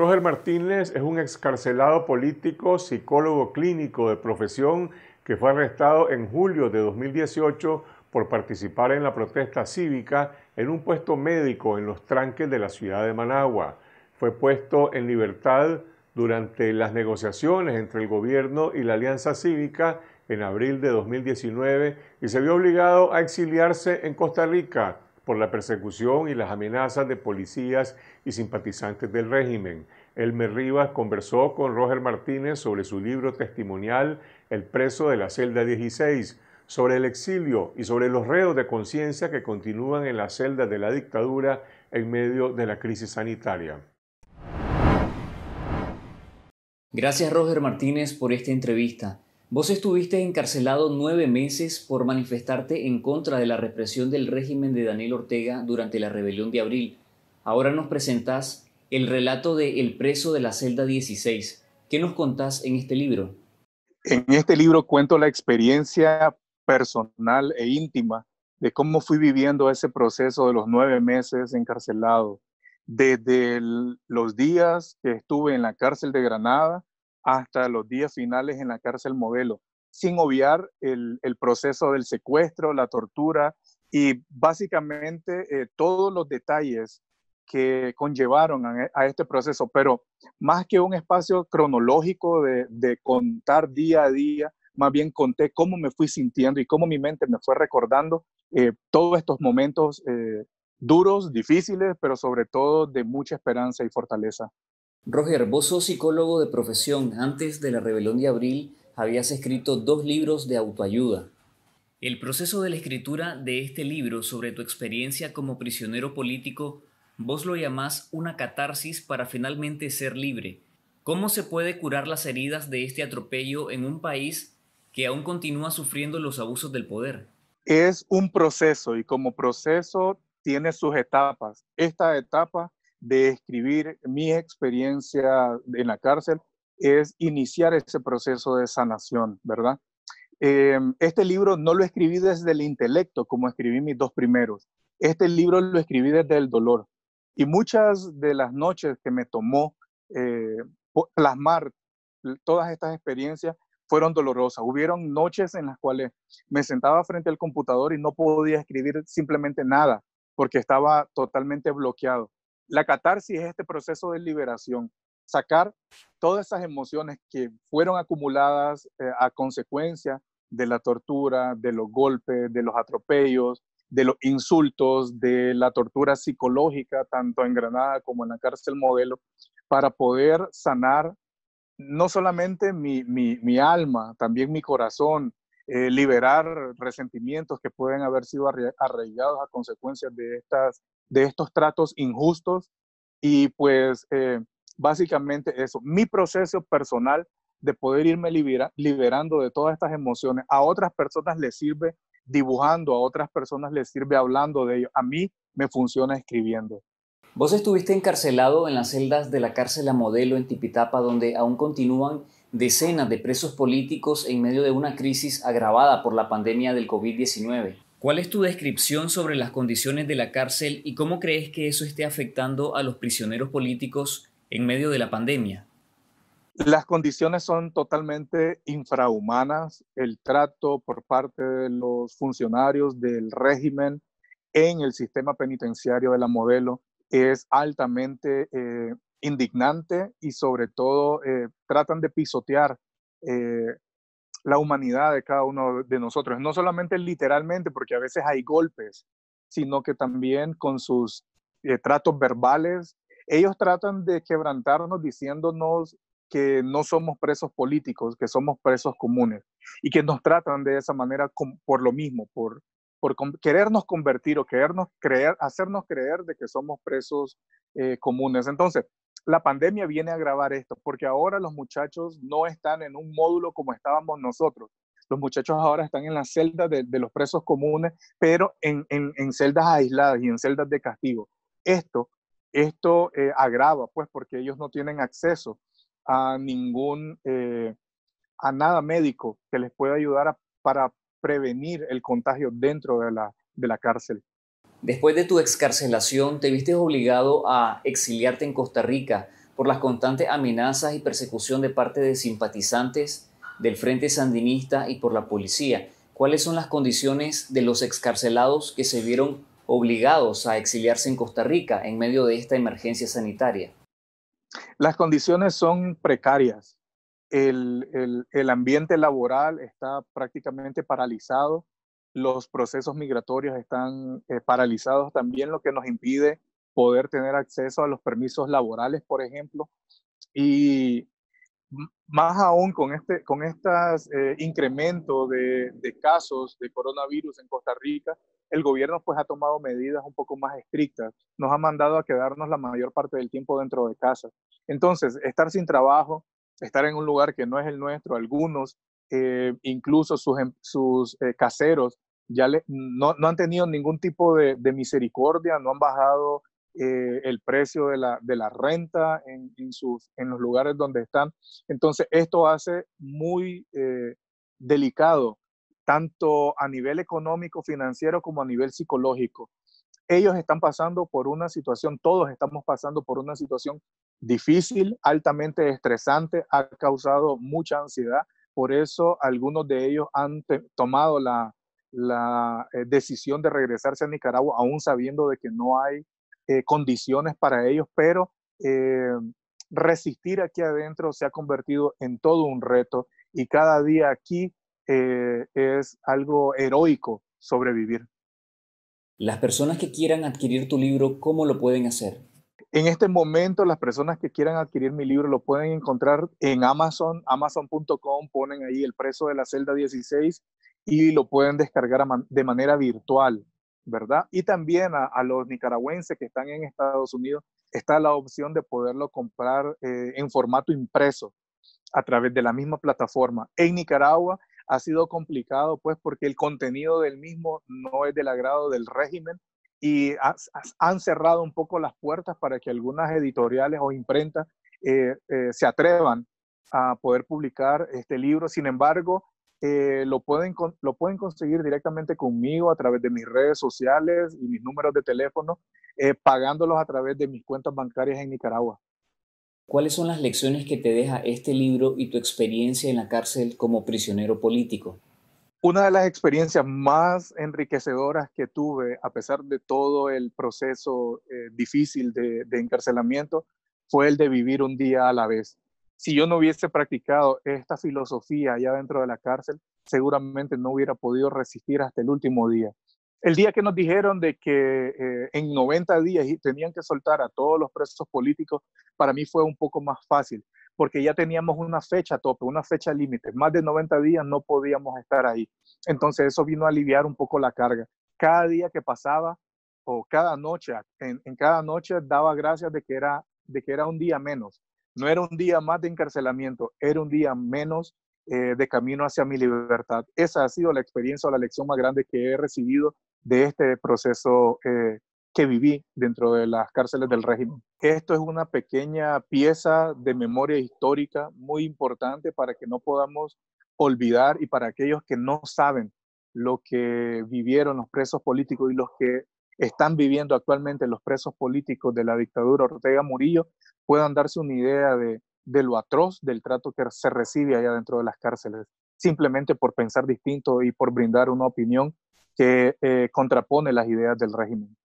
Roger Martínez es un excarcelado político, psicólogo clínico de profesión que fue arrestado en julio de 2018 por participar en la protesta cívica en un puesto médico en los tranques de la ciudad de Managua. Fue puesto en libertad durante las negociaciones entre el gobierno y la Alianza Cívica en abril de 2019 y se vio obligado a exiliarse en Costa Rica, por la persecución y las amenazas de policías y simpatizantes del régimen. Elmer Rivas conversó con Roger Martínez sobre su libro testimonial El preso de la celda 16, sobre el exilio y sobre los reos de conciencia que continúan en las celdas de la dictadura en medio de la crisis sanitaria. Gracias Roger Martínez por esta entrevista. Vos estuviste encarcelado nueve meses por manifestarte en contra de la represión del régimen de Daniel Ortega durante la rebelión de abril. Ahora nos presentás el relato de El preso de la celda 16. ¿Qué nos contás en este libro? En este libro cuento la experiencia personal e íntima de cómo fui viviendo ese proceso de los nueve meses encarcelado. Desde los días que estuve en la cárcel de Granada hasta los días finales en la cárcel modelo, sin obviar el, proceso del secuestro, la tortura y básicamente eh, todos los detalles que conllevaron a, este proceso. Pero más que un espacio cronológico de, contar día a día, más bien conté cómo me fui sintiendo y cómo mi mente me fue recordando eh, todos estos momentos eh, duros, difíciles, pero sobre todo de mucha esperanza y fortaleza. Roger, vos sos psicólogo de profesión. Antes de la rebelión de abril habías escrito dos libros de autoayuda. El proceso de la escritura de este libro sobre tu experiencia como prisionero político, vos lo llamás una catarsis para finalmente ser libre. ¿Cómo se puede curar las heridas de este atropello en un país que aún continúa sufriendo los abusos del poder? Es un proceso y como proceso tiene sus etapas. Esta etapa de escribir mi experiencia en la cárcel es iniciar ese proceso de sanación, ¿verdad? Em, este libro no lo escribí desde el intelecto, como escribí mis dos primeros. Este libro lo escribí desde el dolor. Y muchas de las noches que me tomó eh, plasmar todas estas experiencias fueron dolorosas. Hubieron noches en las cuales me sentaba frente al computador y no podía escribir simplemente nada porque estaba totalmente bloqueado. La catarsis es este proceso de liberación, sacar todas esas emociones que fueron acumuladas eh, a consecuencia de la tortura, de los golpes, de los atropellos, de los insultos, de la tortura psicológica, tanto en Granada como en la cárcel modelo, para poder sanar no solamente mi, alma, también mi corazón, eh, liberar resentimientos que pueden haber sido arraigados a consecuencia de estas de estos tratos injustos y pues eh, básicamente eso, mi proceso personal de poder irme liberando de todas estas emociones, a otras personas les sirve dibujando, a otras personas les sirve hablando de ello, a mí me funciona escribiendo. Vos estuviste encarcelado en las celdas de la cárcel a modelo en Tipitapa, donde aún continúan decenas de presos políticos en medio de una crisis agravada por la pandemia del COVID-19. ¿Cuál es tu descripción sobre las condiciones de la cárcel y cómo crees que eso esté afectando a los prisioneros políticos en medio de la pandemia? Las condiciones son totalmente infrahumanas. El trato por parte de los funcionarios del régimen en el sistema penitenciario de la modelo es altamente eh, indignante y sobre todo eh, tratan de pisotear eh, la humanidad de cada uno de nosotros. No solamente literalmente, porque a veces hay golpes, sino que también con sus eh, tratos verbales. Ellos tratan de quebrantarnos diciéndonos que no somos presos políticos, que somos presos comunes y que nos tratan de esa manera por lo mismo, por, por querernos convertir o querernos creer, hacernos creer de que somos presos eh, comunes. Entonces, la pandemia viene a agravar esto, porque ahora los muchachos no están en un módulo como estábamos nosotros. Los muchachos ahora están en las celdas de, los presos comunes, pero en, celdas aisladas y en celdas de castigo. Esto, esto eh, agrava, pues, porque ellos no tienen acceso a ningún, eh, a nada médico que les pueda ayudar para prevenir el contagio dentro de la, de la cárcel. Después de tu excarcelación, te viste obligado a exiliarte en Costa Rica por las constantes amenazas y persecución de parte de simpatizantes del Frente Sandinista y por la policía. ¿Cuáles son las condiciones de los excarcelados que se vieron obligados a exiliarse en Costa Rica en medio de esta emergencia sanitaria? Las condiciones son precarias. El, el ambiente laboral está prácticamente paralizado los procesos migratorios están eh, paralizados también, lo que nos impide poder tener acceso a los permisos laborales, por ejemplo. Y más aún con este con estas, eh, incremento de, casos de coronavirus en Costa Rica, el gobierno pues ha tomado medidas un poco más estrictas. Nos ha mandado a quedarnos la mayor parte del tiempo dentro de casa. Entonces, estar sin trabajo, estar en un lugar que no es el nuestro, algunos eh, incluso sus, em, sus eh, caseros ya no, no, han tenido ningún tipo de, misericordia, no han bajado eh, el precio de la, de la renta en, en, sus, en, los lugares donde están. Entonces, esto hace muy delicado, tanto a nivel económico, financiero, como a nivel psicológico. Ellos están pasando por una situación, todos estamos pasando por una situación difícil, altamente estresante, ha causado mucha ansiedad, por eso algunos de ellos han tomado la, eh, decisión de regresarse a Nicaragua, aún sabiendo de que no hay eh, condiciones para ellos, pero eh, resistir aquí adentro se ha convertido en todo un reto y cada día aquí es algo heroico sobrevivir. Las personas que quieran adquirir tu libro, ¿cómo lo pueden hacer? En este momento, las personas que quieran adquirir mi libro lo pueden encontrar en Amazon, amazon.com, ponen ahí el precio de la celda 16 y lo pueden descargar de manera virtual, ¿verdad? Y también a, los nicaragüenses que están en Estados Unidos está la opción de poderlo comprar eh, en formato impreso a través de la misma plataforma. En Nicaragua ha sido complicado, pues, porque el contenido del mismo no es del agrado del régimen y han cerrado un poco las puertas para que algunas editoriales o imprentas eh, eh, se atrevan a poder publicar este libro. Sin embargo, eh, lo, pueden, lo pueden conseguir directamente conmigo a través de mis redes sociales y mis números de teléfono, pagándolos a través de mis cuentas bancarias en Nicaragua. ¿Cuáles son las lecciones que te deja este libro y tu experiencia en la cárcel como prisionero político? una de las experiencias más enriquecedoras que tuve, a pesar de todo el proceso eh, difícil de, encarcelamiento, fue el de vivir un día a la vez. Si yo no hubiese practicado esta filosofía allá dentro de la cárcel, seguramente no hubiera podido resistir hasta el último día. El día que nos dijeron de que eh, en 90 días tenían que soltar a todos los presos políticos, para mí fue un poco más fácil, porque ya teníamos una fecha tope, una fecha límite. Más de 90 días no podíamos estar ahí. Entonces eso vino a aliviar un poco la carga. Cada día que pasaba o cada noche, en, cada noche daba gracias de que, era, de que era un día menos. No era un día más de encarcelamiento, era un día menos eh, de camino hacia mi libertad. Esa ha sido la experiencia o la lección más grande que he recibido de este proceso eh, que viví dentro de las cárceles del régimen. Esto es una pequeña pieza de memoria histórica muy importante para que no podamos olvidar y para aquellos que no saben lo que vivieron los presos políticos y los que están viviendo actualmente los presos políticos de la dictadura Ortega Murillo puedan darse una idea de, lo atroz del trato que se recibe allá dentro de las cárceles, simplemente por pensar distinto y por brindar una opinión que eh, contrapone las ideas del régimen.